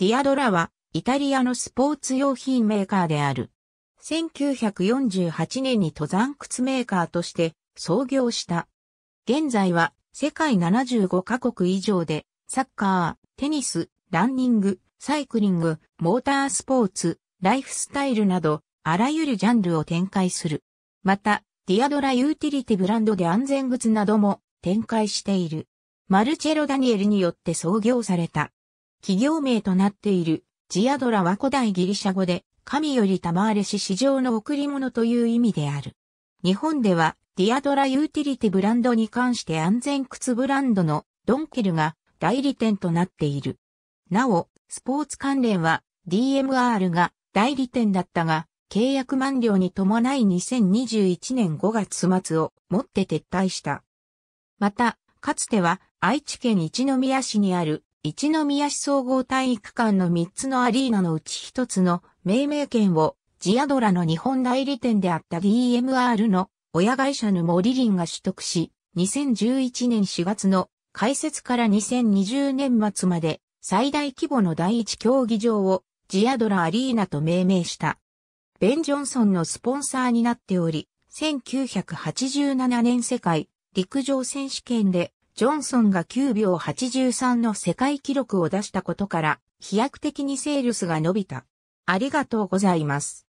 ディアドラは、イタリアのスポーツ用品メーカーである。1948年に登山靴メーカーとして創業した。現在は世界75カ国以上でサッカー、テニス、ランニング、サイクリング、モータースポーツ、ライフスタイルなどあらゆるジャンルを展開する。また、ディアドラユーティリティブランドで安全靴なども展開している。マルチェロ・ダニエルによって創業された。企業名となっているジアドラは古代ギリシャ語で神より賜れし市場の贈り物という意味である。日本ではディアドラユーティリティブランドに関して安全靴ブランドのドンケルが代理店となっている。なお、スポーツ関連は DMR が代理店だったが、契約満了に伴い2021年5月末をもって撤退した。また、かつては愛知県一宮市にある一宮市総合体育館の3つのアリーナのうち1つの命名権をジアドラの日本代理店であった DMR の親会社ヌモリリンが取得し、2011年4月の開設から2020年末まで最大規模の第一競技場をジアドラアリーナと命名した。ベン・ジョンソンのスポンサーになっており、1987年世界陸上選手権でジョンソンが9秒83の世界記録を出したことから、飛躍的にセールスが伸びた。ありがとうございます。